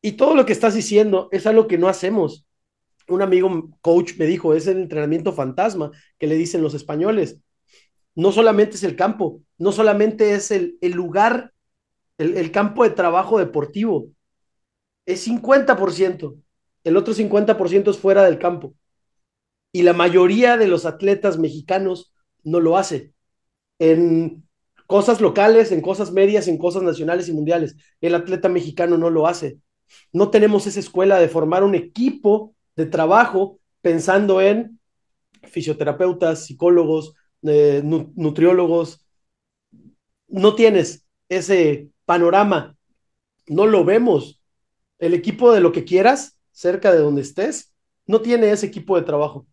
Y todo lo que estás diciendo es algo que no hacemos. Un amigo coach me dijo, es el entrenamiento fantasma que le dicen los españoles. No solamente es el campo, no solamente es el, lugar, el, el campo de trabajo deportivo, es 50%. El otro 50% es fuera del campo. Y la mayoría de los atletas mexicanos no lo hace. En cosas locales, en cosas medias, en cosas nacionales y mundiales. El atleta mexicano no lo hace. No tenemos esa escuela de formar un equipo de trabajo pensando en fisioterapeutas, psicólogos, eh, nutriólogos. No tienes ese panorama, no lo vemos. El equipo de lo que quieras, cerca de donde estés, no tiene ese equipo de trabajo.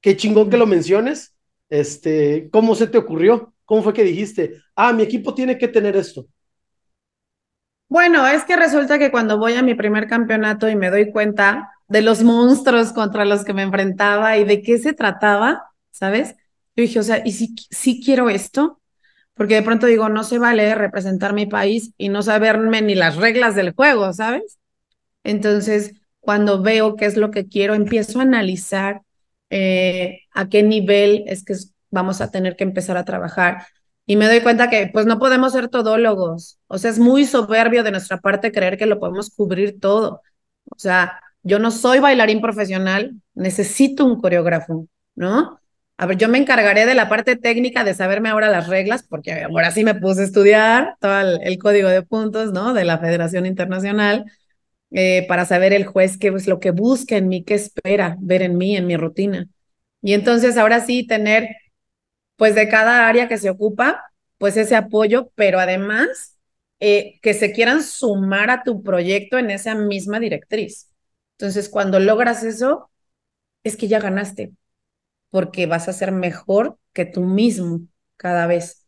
Qué chingón que lo menciones. Este, ¿cómo se te ocurrió? ¿Cómo fue que dijiste, ah, mi equipo tiene que tener esto? Bueno, es que resulta que cuando voy a mi primer campeonato y me doy cuenta de los monstruos contra los que me enfrentaba y de qué se trataba, ¿sabes? Yo dije, o sea, ¿y si, quiero esto? Porque de pronto digo, no se vale representar mi país y no saberme ni las reglas del juego, ¿sabes? Entonces, cuando veo qué es lo que quiero, empiezo a analizar eh, a qué nivel es que vamos a tener que empezar a trabajar, y me doy cuenta que pues no podemos ser todólogos. O sea, es muy soberbio de nuestra parte creer que lo podemos cubrir todo. O sea, yo no soy bailarín profesional, necesito un coreógrafo, ¿no? A ver, yo me encargaré de la parte técnica de saberme ahora las reglas, porque ahora sí me puse a estudiar todo el, código de puntos, ¿no? De la Federación Internacional, eh, para saber el juez qué es lo que busca en mí, qué espera ver en mí, en mi rutina. Y entonces ahora sí tener pues de cada área que se ocupa, pues ese apoyo, pero además eh, que se quieran sumar a tu proyecto en esa misma directriz. Entonces, cuando logras eso, es que ya ganaste, porque vas a ser mejor que tú mismo cada vez.